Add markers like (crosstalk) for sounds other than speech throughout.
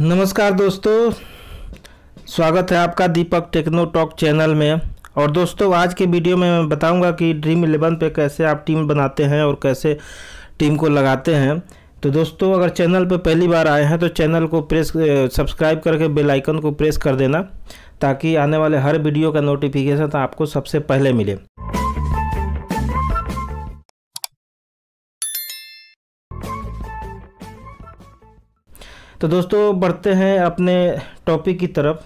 नमस्कार दोस्तों स्वागत है आपका दीपक टेक्नो टॉक चैनल में और दोस्तों आज के वीडियो में मैं बताऊंगा कि ड्रीम इलेवन पे कैसे आप टीम बनाते हैं और कैसे टीम को लगाते हैं तो दोस्तों अगर चैनल पर पहली बार आए हैं तो चैनल को प्रेस सब्सक्राइब करके बेल आइकन को प्रेस कर देना ताकि आने वाले हर वीडियो का नोटिफिकेशन आपको सबसे पहले मिले तो दोस्तों बढ़ते हैं अपने टॉपिक की तरफ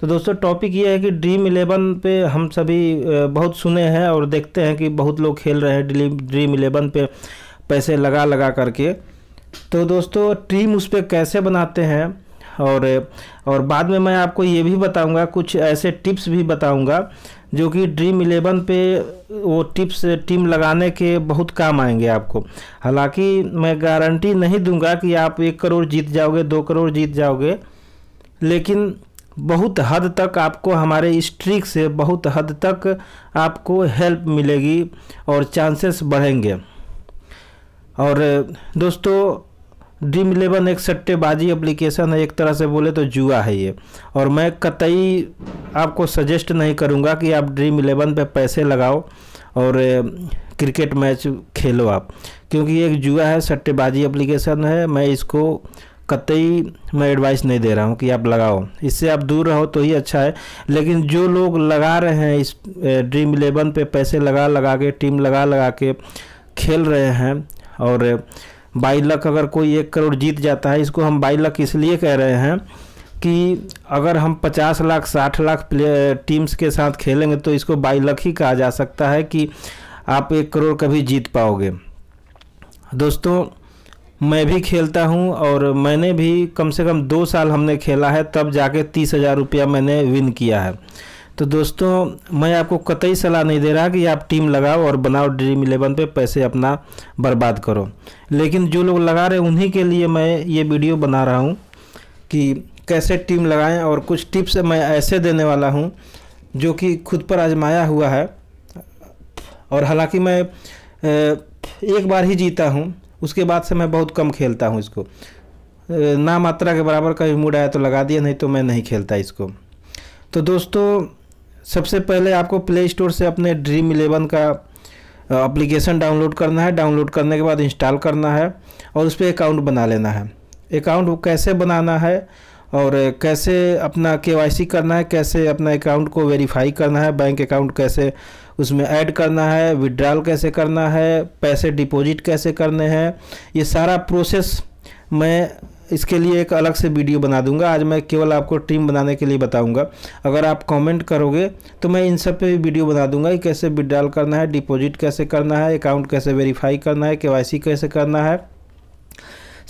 तो दोस्तों टॉपिक ये है कि ड्रीम इलेवन पे हम सभी बहुत सुने हैं और देखते हैं कि बहुत लोग खेल रहे हैं ड्रीम इलेवन पे पैसे लगा लगा करके तो दोस्तों टीम उस पर कैसे बनाते हैं और और बाद में मैं आपको ये भी बताऊंगा कुछ ऐसे टिप्स भी बताऊंगा जो कि ड्रीम इलेवन पे वो टिप्स टीम लगाने के बहुत काम आएंगे आपको हालांकि मैं गारंटी नहीं दूंगा कि आप एक करोड़ जीत जाओगे दो करोड़ जीत जाओगे लेकिन बहुत हद तक आपको हमारे इस ट्रिक से बहुत हद तक आपको हेल्प मिलेगी और चांसेस बढ़ेंगे और दोस्तों ड्रीम इलेवन एक सट्टेबाजी एप्लीकेशन है एक तरह से बोले तो जुआ है ये और मैं कतई आपको सजेस्ट नहीं करूँगा कि आप ड्रीम इलेवन पे पैसे लगाओ और क्रिकेट मैच खेलो आप क्योंकि एक जुआ है सट्टेबाजी एप्लीकेशन है मैं इसको कतई मैं एडवाइस नहीं दे रहा हूँ कि आप लगाओ इससे आप दूर रहो तो ही अच्छा है लेकिन जो लोग लगा रहे हैं इस ड्रीम इलेवन पे पैसे लगा लगा के टीम लगा लगा के खेल रहे हैं और बाई लक अगर कोई एक करोड़ जीत जाता है इसको हम बाई लक इसलिए कह रहे हैं कि अगर हम 50 लाख 60 लाख टीम्स के साथ खेलेंगे तो इसको बाई लक ही कहा जा सकता है कि आप एक करोड़ कभी जीत पाओगे दोस्तों मैं भी खेलता हूं और मैंने भी कम से कम दो साल हमने खेला है तब जाके तीस हज़ार रुपया मैंने विन किया है तो दोस्तों मैं आपको कतई सलाह नहीं दे रहा कि आप टीम लगाओ और बनाओ ड्रीम इलेवन पे पैसे अपना बर्बाद करो लेकिन जो लोग लगा रहे उन्हीं के लिए मैं ये वीडियो बना रहा हूँ कि कैसे टीम लगाएं और कुछ टिप्स मैं ऐसे देने वाला हूँ जो कि खुद पर आजमाया हुआ है और हालांकि मैं एक बार ही जीता हूँ उसके बाद से मैं बहुत कम खेलता हूँ इसको ना मात्रा के बराबर कभी मूड आया तो लगा दिया नहीं तो मैं नहीं खेलता इसको तो दोस्तों सबसे पहले आपको प्ले स्टोर से अपने ड्रीम इलेवन का अप्लीकेशन डाउनलोड करना है डाउनलोड करने के बाद इंस्टॉल करना है और उस पर अकाउंट बना लेना है अकाउंट कैसे बनाना है और कैसे अपना के करना है कैसे अपना अकाउंट को वेरीफाई करना है बैंक अकाउंट कैसे उसमें ऐड करना है विड्रॉल कैसे करना है पैसे डिपॉजिट कैसे करने हैं ये सारा प्रोसेस मैं इसके लिए एक अलग से वीडियो बना दूंगा आज मैं केवल आपको टीम बनाने के लिए बताऊंगा अगर आप कमेंट करोगे तो मैं इन सब पे वीडियो बना दूंगा कि कैसे विड्रॉल करना है डिपॉजिट कैसे करना है अकाउंट कैसे वेरीफाई करना है के कैसे करना है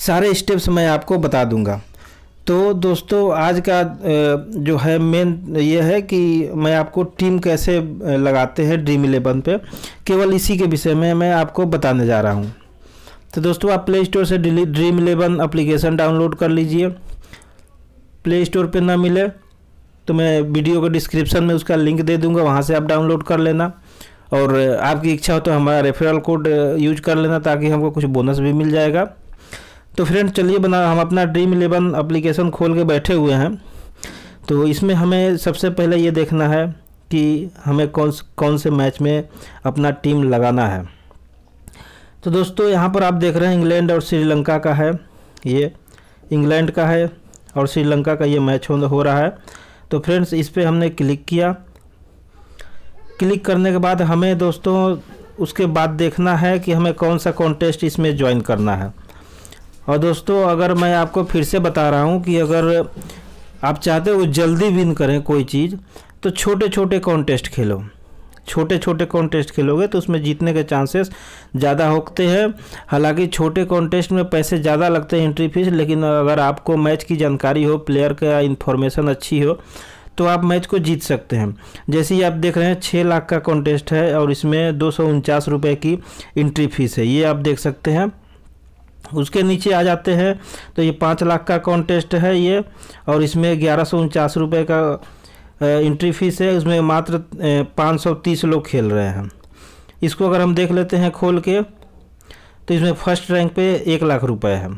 सारे स्टेप्स मैं आपको बता दूँगा तो दोस्तों आज का जो है मेन ये है कि मैं आपको टीम कैसे लगाते हैं ड्रीम इलेवन पे केवल इसी के विषय में मैं आपको बताने जा रहा हूँ तो दोस्तों आप प्ले स्टोर से ड्रीम इलेवन अप्लीकेशन डाउनलोड कर लीजिए प्ले स्टोर पर ना मिले तो मैं वीडियो के डिस्क्रिप्शन में उसका लिंक दे दूंगा वहाँ से आप डाउनलोड कर लेना और आपकी इच्छा हो तो हमारा रेफरल कोड यूज कर लेना ताकि हमको कुछ बोनस भी मिल जाएगा तो फ्रेंड चलिए बना हम अपना ड्रीम इलेवन अप्लीकेशन खोल के बैठे हुए हैं तो इसमें हमें सबसे पहले ये देखना है कि हमें कौन कौन से मैच में अपना टीम लगाना है तो दोस्तों यहाँ पर आप देख रहे हैं इंग्लैंड और श्रीलंका का है ये इंग्लैंड का है और श्रीलंका का ये मैच हो रहा है तो फ्रेंड्स इस पर हमने क्लिक किया क्लिक करने के बाद हमें दोस्तों उसके बाद देखना है कि हमें कौन सा कॉन्टेस्ट इसमें ज्वाइन करना है और दोस्तों अगर मैं आपको फिर से बता रहा हूँ कि अगर आप चाहते हो जल्दी विन करें कोई चीज़ तो छोटे छोटे कॉन्टेस्ट खेलो छोटे छोटे कॉन्टेस्ट खेलोगे तो उसमें जीतने के चांसेस ज़्यादा होते हैं हालांकि छोटे कॉन्टेस्ट में पैसे ज़्यादा लगते हैं एंट्री फीस लेकिन अगर आपको मैच की जानकारी हो प्लेयर का इन्फॉर्मेशन अच्छी हो तो आप मैच को जीत सकते हैं जैसे ही आप देख रहे हैं छः लाख का कॉन्टेस्ट है और इसमें दो सौ की इंट्री फीस है ये आप देख सकते हैं उसके नीचे आ जाते हैं तो ये पाँच लाख का कॉन्टेस्ट है ये और इसमें ग्यारह सौ का इंट्री फीस है उसमें मात्र पाँच सौ तीस लोग खेल रहे हैं इसको अगर हम देख लेते हैं खोल के तो इसमें फर्स्ट रैंक पे एक लाख रुपए है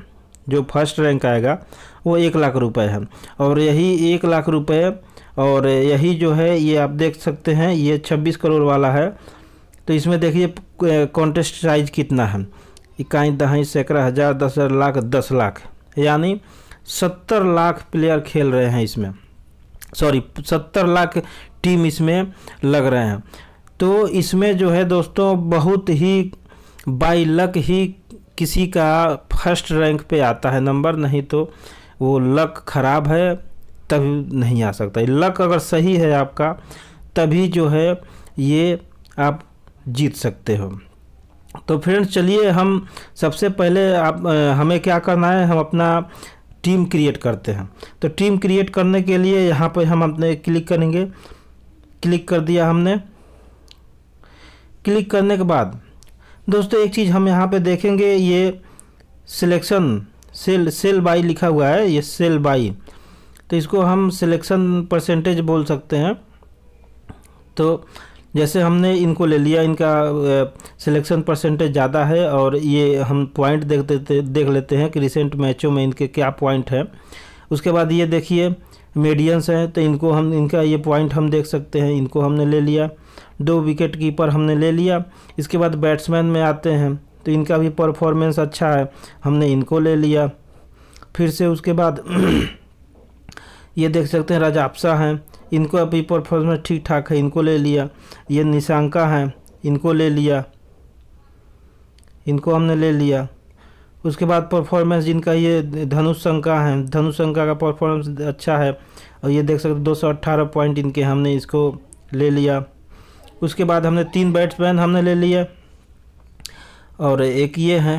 जो फर्स्ट रैंक आएगा वो एक लाख रुपए है और यही एक लाख रुपए और यही जो है ये आप देख सकते हैं ये छब्बीस करोड़ वाला है तो इसमें देखिए कॉन्टेस्ट साइज कितना है इक्कीस दहाई सैकड़ा हज़ार दस हज़ार लाख दस लाख यानी सत्तर लाख प्लेयर खेल रहे हैं इसमें सॉरी सत्तर लाख टीम इसमें लग रहे हैं तो इसमें जो है दोस्तों बहुत ही बाई लक ही किसी का फर्स्ट रैंक पे आता है नंबर नहीं तो वो लक ख़राब है तभी नहीं आ सकता लक अगर सही है आपका तभी जो है ये आप जीत सकते हो तो फ्रेंड्स चलिए हम सबसे पहले आप हमें क्या करना है हम अपना टीम क्रिएट करते हैं तो टीम क्रिएट करने के लिए यहाँ पर हम अपने क्लिक करेंगे क्लिक कर दिया हमने क्लिक करने के बाद दोस्तों एक चीज़ हम यहाँ पे देखेंगे ये सिलेक्शन सेल सेल बाई लिखा हुआ है ये सेल बाई तो इसको हम सिलेक्शन परसेंटेज बोल सकते हैं तो जैसे हमने इनको ले लिया इनका सिलेक्शन परसेंटेज ज़्यादा है और ये हम पॉइंट देख देते देख लेते हैं कि रिसेंट मैचों में इनके क्या पॉइंट हैं उसके बाद ये देखिए मीडियंस हैं तो इनको हम इनका ये पॉइंट हम देख सकते हैं इनको हमने ले लिया दो विकेट कीपर हमने ले लिया इसके बाद बैट्समैन में आते हैं तो इनका भी परफॉर्मेंस अच्छा है हमने इनको ले लिया फिर से उसके बाद (clears throat) ये देख सकते हैं राजा आपसा हैं इनको अभी परफॉर्मेंस ठीक ठाक है इनको ले लिया ये निशांका हैं इनको ले लिया इनको हमने ले लिया उसके बाद परफॉर्मेंस जिनका ये धनुष शंका है धनुष का परफॉर्मेंस अच्छा है और ये देख सकते दो सौ अट्ठारह पॉइंट इनके हमने इसको ले लिया उसके बाद हमने तीन बैट्समैन हमने ले लिया और एक ये हैं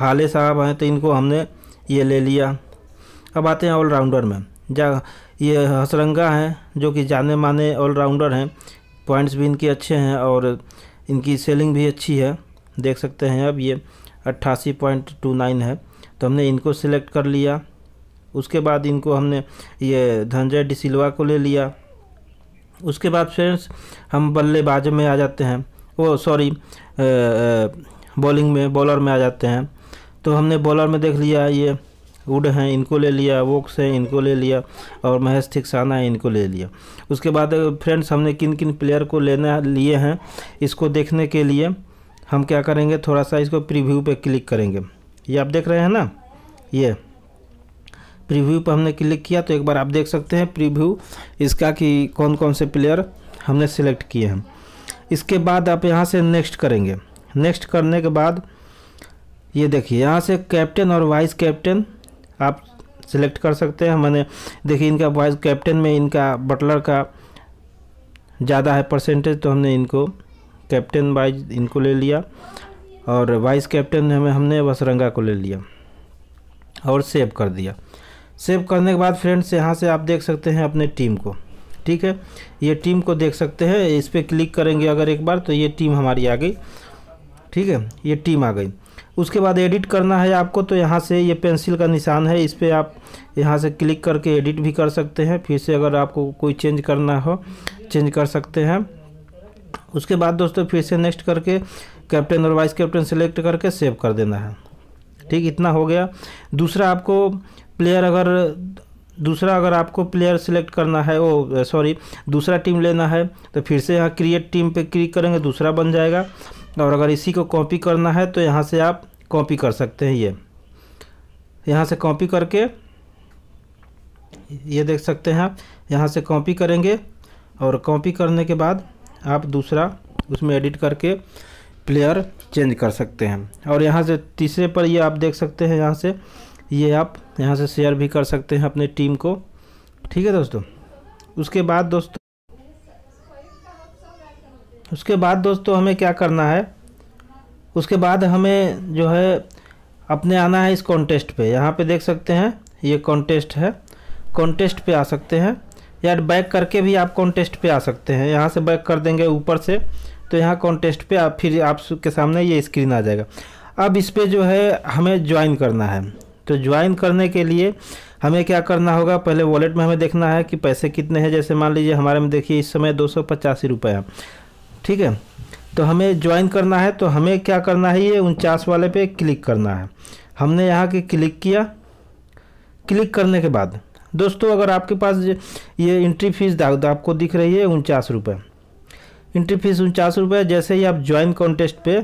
हाले साहब हैं तो इनको हमने ये ले लिया अब आते हैं ऑलराउंडर में जा ये हसरंगा हैं जो कि जाने माने ऑलराउंडर हैं पॉइंट्स भी इनके अच्छे हैं और इनकी सेलिंग भी अच्छी है देख सकते हैं अब ये अट्ठासी पॉइंट टू नाइन है तो हमने इनको सिलेक्ट कर लिया उसके बाद इनको हमने ये धनजय डिसिल्वा को ले लिया उसके बाद फ्रेंड्स हम बल्लेबाज में आ जाते हैं वो सॉरी बॉलिंग में बॉलर में आ जाते हैं तो हमने बॉलर में देख लिया ये वुड हैं इनको ले लिया वोक्स हैं इनको ले लिया और महेश थिक्साना है इनको ले लिया उसके बाद फ्रेंड्स हमने किन किन प्लेयर को लेना लिए हैं इसको देखने के लिए हम क्या करेंगे थोड़ा सा इसको प्रीव्यू पे क्लिक करेंगे ये आप देख रहे हैं ना ये प्रीव्यू पर हमने क्लिक किया तो एक बार आप देख सकते हैं प्रीव्यू इसका कि कौन कौन से प्लेयर हमने सेलेक्ट किए हैं इसके बाद आप यहाँ से नेक्स्ट करेंगे नेक्स्ट करने के बाद ये देखिए यहाँ से कैप्टन और वाइस कैप्टन आप सिलेक्ट कर सकते हैं मैंने देखिए इनका वाइस कैप्टन में इनका बटलर का ज़्यादा है परसेंटेज तो हमने इनको कैप्टन वाइज इनको ले लिया और वाइस कैप्टन हमें हमने वसरंगा को ले लिया और सेव कर दिया सेव करने के बाद फ्रेंड्स यहाँ से आप देख सकते हैं अपने टीम को ठीक है ये टीम को देख सकते हैं इस पर क्लिक करेंगे अगर एक बार तो ये टीम हमारी आ गई ठीक है ये टीम आ गई उसके बाद एडिट करना है आपको तो यहाँ से ये पेंसिल का निशान है इस पर आप यहाँ से क्लिक करके एडिट भी कर सकते हैं फिर से अगर आपको कोई चेंज करना हो चेंज कर सकते हैं उसके बाद दोस्तों फिर से नेक्स्ट करके कैप्टन और वाइस कैप्टन सेलेक्ट करके सेव कर देना है ठीक इतना हो गया दूसरा आपको प्लेयर अगर दूसरा अगर आपको प्लेयर सेलेक्ट करना है वो सॉरी दूसरा टीम लेना है तो फिर से यहाँ क्रिएट टीम पे क्लिक करेंगे दूसरा बन जाएगा और अगर इसी को कॉपी करना है तो यहाँ से आप कॉपी कर सकते हैं ये यहाँ से कॉपी करके ये देख सकते हैं आप यहाँ से कॉपी करेंगे और कॉपी करने के बाद आप दूसरा उसमें एडिट करके प्लेयर चेंज कर सकते हैं और यहाँ से तीसरे पर ये आप देख सकते हैं यहाँ से ये आप यहाँ से शेयर भी कर सकते हैं अपने टीम को ठीक है दोस्तों उसके बाद दोस्तों उसके बाद दोस्तों हमें क्या करना है उसके बाद हमें जो है अपने आना है इस कॉन्टेस्ट पे यहाँ पे देख सकते हैं ये कॉन्टेस्ट है कॉन्टेस्ट पे आ सकते हैं या बैक करके भी आप कॉन्टेस्ट पे आ सकते हैं यहाँ से बैक कर देंगे ऊपर से तो यहाँ कॉन्टेस्ट पे आप फिर आपके सामने ये स्क्रीन आ जाएगा अब इस पर जो है हमें ज्वाइन करना है तो ज्वाइन करने के लिए हमें क्या करना होगा पहले वॉलेट में हमें देखना है कि पैसे कितने हैं जैसे मान लीजिए हमारे में देखिए इस समय दो सौ पचासी रुपये ठीक है तो हमें ज्वाइन करना है तो हमें क्या करना है ये उनचास वाले पे क्लिक करना है हमने यहाँ के क्लिक किया क्लिक करने के बाद दोस्तों अगर आपके पास ये इंट्री फीस आपको दिख रही है उनचास रुपये इंट्री फीस उनचास रुपये जैसे ही आप ज्वाइन कॉन्टेस्ट पे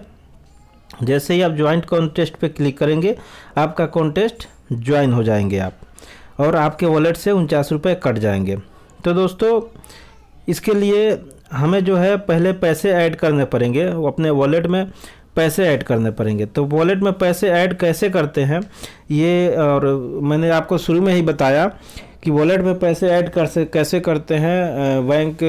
जैसे ही आप ज्वाइंट कॉन्टेस्ट पे क्लिक करेंगे आपका कॉन्टेस्ट ज्वाइन हो जाएंगे आप और आपके वॉलेट से उनचास रुपये कट जाएंगे तो दोस्तों इसके लिए हमें जो है पहले पैसे ऐड करने पड़ेंगे अपने वॉलेट में पैसे ऐड करने पड़ेंगे तो वॉलेट में पैसे ऐड कैसे करते हैं ये और मैंने आपको शुरू में ही बताया कि वॉलेट में पैसे ऐड कर से कैसे करते हैं बैंक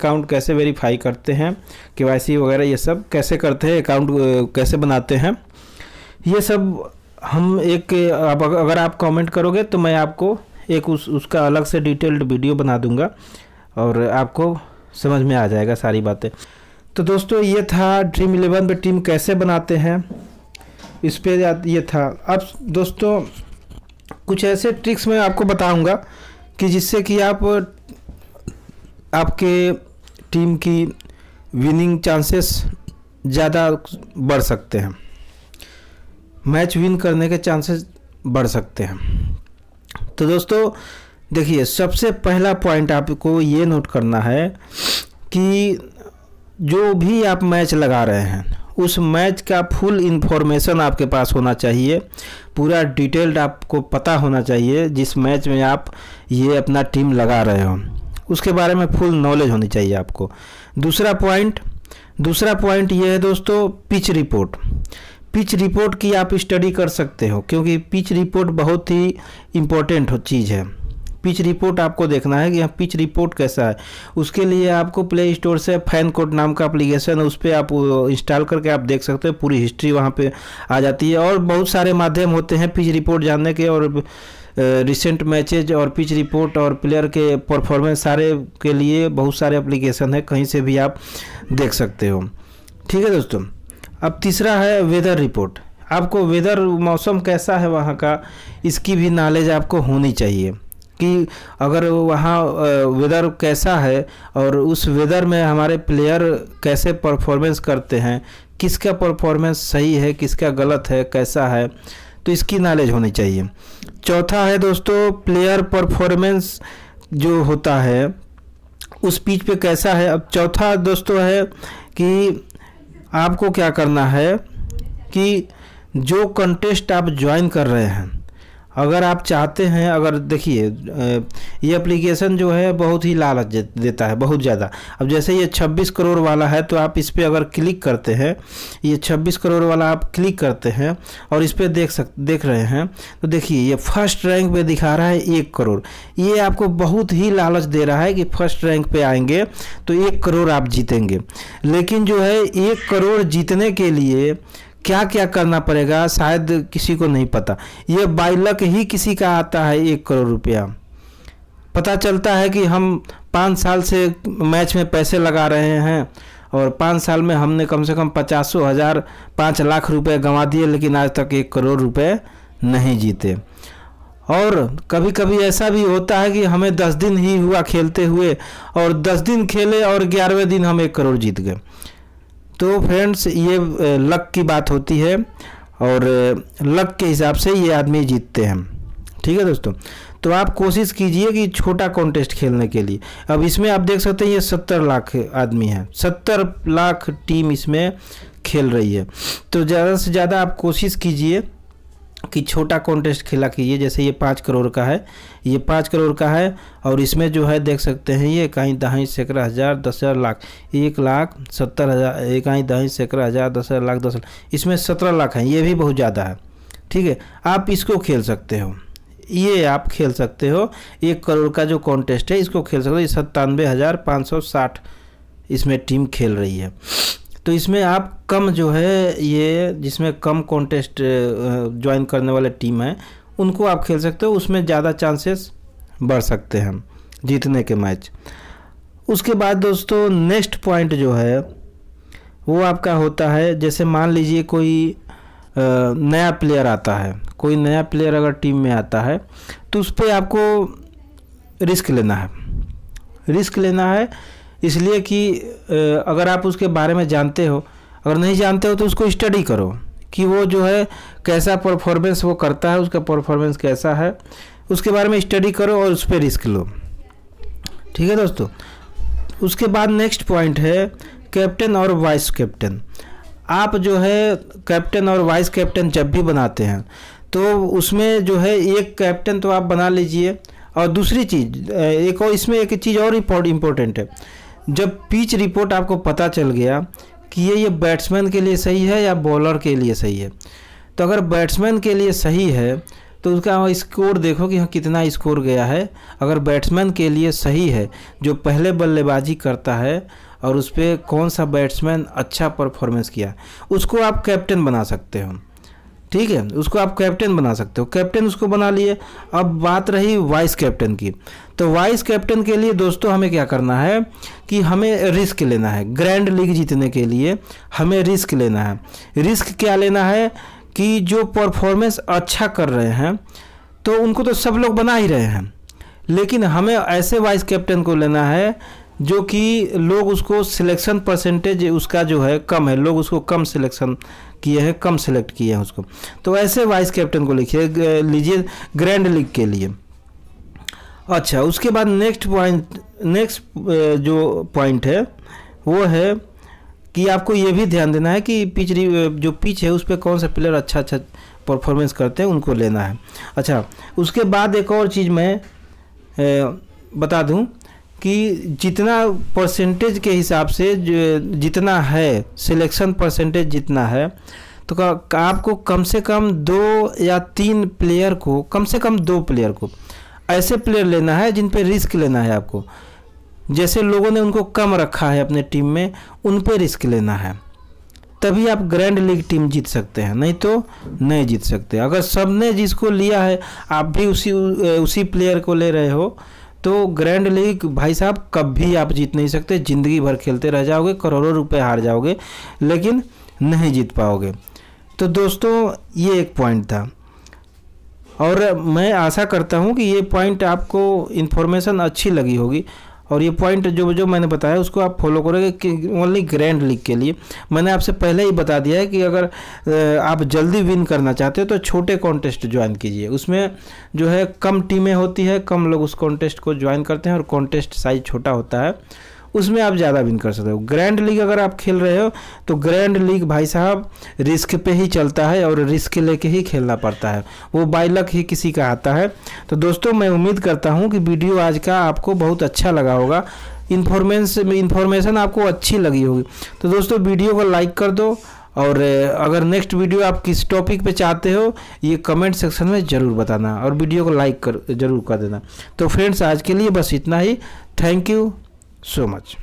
अकाउंट कैसे वेरीफाई करते हैं के वगैरह ये सब कैसे करते हैं अकाउंट कैसे बनाते हैं ये सब हम एक आप अगर आप कमेंट करोगे तो मैं आपको एक उस उसका अलग से डिटेल्ड वीडियो बना दूंगा और आपको समझ में आ जाएगा सारी बातें तो दोस्तों ये था ड्रीम इलेवन पर टीम कैसे बनाते हैं इस पर ये था अब दोस्तों कुछ ऐसे ट्रिक्स मैं आपको बताऊंगा कि जिससे कि आप आपके टीम की विनिंग चांसेस ज़्यादा बढ़ सकते हैं मैच विन करने के चांसेस बढ़ सकते हैं तो दोस्तों देखिए सबसे पहला पॉइंट आपको ये नोट करना है कि जो भी आप मैच लगा रहे हैं उस मैच का फुल इन्फॉर्मेशन आपके पास होना चाहिए पूरा डिटेल्ड आपको पता होना चाहिए जिस मैच में आप ये अपना टीम लगा रहे हो उसके बारे में फुल नॉलेज होनी चाहिए आपको दूसरा पॉइंट दूसरा पॉइंट ये है दोस्तों पिच रिपोर्ट पिच रिपोर्ट की आप स्टडी कर सकते हो क्योंकि पिच रिपोर्ट बहुत ही इम्पोर्टेंट चीज़ है पिच रिपोर्ट आपको देखना है कि यहाँ पिच रिपोर्ट कैसा है उसके लिए आपको प्ले स्टोर से फैन कोड नाम का अप्लीकेशन उस पर आप इंस्टॉल करके आप देख सकते हो पूरी हिस्ट्री वहाँ पर आ जाती है और बहुत सारे माध्यम होते हैं पिच रिपोर्ट जानने के और रिसेंट मैचेज और पिच रिपोर्ट और प्लेयर के परफॉर्मेंस सारे के लिए बहुत सारे एप्लीकेशन है कहीं से भी आप देख सकते हो ठीक है दोस्तों अब तीसरा है वेदर रिपोर्ट आपको वेदर मौसम कैसा है वहाँ का इसकी भी नॉलेज आपको होनी चाहिए कि अगर वहाँ वेदर कैसा है और उस वेदर में हमारे प्लेयर कैसे परफॉर्मेंस करते हैं किसका परफॉर्मेंस सही है किसका गलत है कैसा है तो इसकी नॉलेज होनी चाहिए चौथा है दोस्तों प्लेयर परफॉर्मेंस जो होता है उस पिच पे कैसा है अब चौथा दोस्तों है कि आपको क्या करना है कि जो कंटेस्ट आप ज्वाइन कर रहे हैं अगर आप चाहते हैं अगर देखिए ये एप्लीकेशन जो है बहुत ही लालच देता है बहुत ज़्यादा अब जैसे ये 26 करोड़ वाला है तो आप इस पर अगर क्लिक करते हैं ये 26 करोड़ वाला आप क्लिक करते हैं और इस पर देख सक देख रहे हैं तो देखिए ये फर्स्ट रैंक पे दिखा रहा है एक करोड़ ये आपको बहुत ही लालच दे रहा है कि फर्स्ट रैंक पर आएंगे तो एक करोड़ आप जीतेंगे लेकिन जो है एक करोड़ जीतने के लिए क्या क्या करना पड़ेगा शायद किसी को नहीं पता ये बाइलक ही किसी का आता है एक करोड़ रुपया पता चलता है कि हम पाँच साल से मैच में पैसे लगा रहे हैं और पाँच साल में हमने कम से कम पचासों हज़ार पाँच लाख रुपए गंवा दिए लेकिन आज तक एक करोड़ रुपए नहीं जीते और कभी कभी ऐसा भी होता है कि हमें दस दिन ही हुआ खेलते हुए और दस दिन खेले और ग्यारहवें दिन हम एक करोड़ जीत गए तो फ्रेंड्स ये लक की बात होती है और लक के हिसाब से ये आदमी जीतते हैं ठीक है दोस्तों तो आप कोशिश कीजिए कि छोटा कॉन्टेस्ट खेलने के लिए अब इसमें आप देख सकते हैं ये सत्तर लाख आदमी हैं सत्तर लाख टीम इसमें खेल रही है तो ज़्यादा से ज़्यादा आप कोशिश कीजिए कि छोटा कॉन्टेस्ट खेला कीजिए जैसे ये पाँच करोड़ का है ये पाँच करोड़ का है और इसमें जो है देख सकते हैं ये इकाई दहाई सैकड़ा हज़ार दस हज़ार लाख एक लाख सत्तर हज़ार इकाई दहाई सैकड़ा हज़ार दस हज़ार लाख दस इसमें सत्रह लाख हैं ये भी बहुत ज़्यादा है ठीक है आप इसको खेल सकते हो ये आप खेल सकते हो एक करोड़ का जो कॉन्टेस्ट है इसको खेल सकते हो ये सत्तानवे हज़ार पाँच सौ साठ इसमें टीम खेल रही है तो इसमें आप कम जो है ये जिसमें कम कॉन्टेस्ट ज्वाइन करने वाले टीम है उनको आप खेल सकते हो उसमें ज़्यादा चांसेस बढ़ सकते हैं जीतने के मैच उसके बाद दोस्तों नेक्स्ट पॉइंट जो है वो आपका होता है जैसे मान लीजिए कोई नया प्लेयर आता है कोई नया प्लेयर अगर टीम में आता है तो उस पर आपको रिस्क लेना है रिस्क लेना है इसलिए कि अगर आप उसके बारे में जानते हो अगर नहीं जानते हो तो उसको स्टडी करो कि वो जो है कैसा परफॉर्मेंस वो करता है उसका परफॉर्मेंस कैसा है उसके बारे में स्टडी करो और उस पर रिस्क लो ठीक है दोस्तों उसके बाद नेक्स्ट पॉइंट है कैप्टन और वाइस कैप्टन आप जो है कैप्टन और वाइस कैप्टन जब भी बनाते हैं तो उसमें जो है एक कैप्टन तो आप बना लीजिए और दूसरी चीज़ एक और इसमें एक चीज़ और इम्पोर्टेंट है जब पिच रिपोर्ट आपको पता चल गया कि ये ये बैट्समैन के लिए सही है या बॉलर के लिए सही है तो अगर बैट्समैन के लिए सही है तो उसका स्कोर देखो कि हाँ कितना स्कोर गया है अगर बैट्समैन के लिए सही है जो पहले बल्लेबाजी करता है और उस पर कौन सा बैट्समैन अच्छा परफॉर्मेंस किया उसको आप कैप्टन बना सकते हो ठीक है उसको आप कैप्टन बना सकते हो कैप्टन उसको बना लिए अब बात रही वाइस कैप्टन की तो वाइस कैप्टन के लिए दोस्तों हमें क्या करना है कि हमें रिस्क लेना है ग्रैंड लीग जीतने के लिए हमें रिस्क लेना है रिस्क क्या लेना है कि जो परफॉर्मेंस अच्छा कर रहे हैं तो उनको तो सब लोग बना ही रहे हैं लेकिन हमें ऐसे वाइस कैप्टन को लेना है जो कि लोग उसको सिलेक्शन परसेंटेज उसका जो है कम है लोग उसको कम सिलेक्शन किए हैं कम सेलेक्ट किए हैं उसको तो ऐसे वाइस कैप्टन को लिखिए लीजिए ग्रैंड लीग के लिए अच्छा उसके बाद नेक्स्ट पॉइंट नेक्स्ट जो पॉइंट है वो है कि आपको ये भी ध्यान देना है कि पिच जो पिच है उस पर कौन सा प्लेयर अच्छा अच्छा परफॉर्मेंस करते हैं उनको लेना है अच्छा उसके बाद एक और चीज़ मैं बता दूं कि जितना परसेंटेज के हिसाब से जितना है सिलेक्शन परसेंटेज जितना है तो का, का आपको कम से कम दो या तीन प्लेयर को कम से कम दो प्लेयर को ऐसे प्लेयर लेना है जिन पे रिस्क लेना है आपको जैसे लोगों ने उनको कम रखा है अपने टीम में उन पे रिस्क लेना है तभी आप ग्रैंड लीग टीम जीत सकते हैं नहीं तो नहीं जीत सकते अगर सब ने जिसको लिया है आप भी उसी उसी प्लेयर को ले रहे हो तो ग्रैंड लीग भाई साहब कभी आप जीत नहीं सकते ज़िंदगी भर खेलते रह जाओगे करोड़ों रुपए हार जाओगे लेकिन नहीं जीत पाओगे तो दोस्तों ये एक पॉइंट था और मैं आशा करता हूँ कि ये पॉइंट आपको इन्फॉर्मेशन अच्छी लगी होगी और ये पॉइंट जो जो मैंने बताया उसको आप फॉलो करोगे ओनली ग्रैंड लीग के लिए मैंने आपसे पहले ही बता दिया है कि अगर आप जल्दी विन करना चाहते हो तो छोटे कॉन्टेस्ट ज्वाइन कीजिए उसमें जो है कम टीमें होती है कम लोग उस कॉन्टेस्ट को ज्वाइन करते हैं और कॉन्टेस्ट साइज छोटा होता है उसमें आप ज़्यादा विन कर सकते हो ग्रैंड लीग अगर आप खेल रहे हो तो ग्रैंड लीग भाई साहब रिस्क पे ही चलता है और रिस्क लेके ही खेलना पड़ता है वो बाइलक ही किसी का आता है तो दोस्तों मैं उम्मीद करता हूँ कि वीडियो आज का आपको बहुत अच्छा लगा होगा इन्फॉर्मेंस इन्फॉर्मेशन आपको अच्छी लगी होगी तो दोस्तों वीडियो को लाइक कर दो और अगर नेक्स्ट वीडियो आप किस टॉपिक पे चाहते हो ये कमेंट सेक्शन में ज़रूर बताना और वीडियो को लाइक कर ज़रूर कर देना तो फ्रेंड्स आज के लिए बस इतना ही थैंक यू so much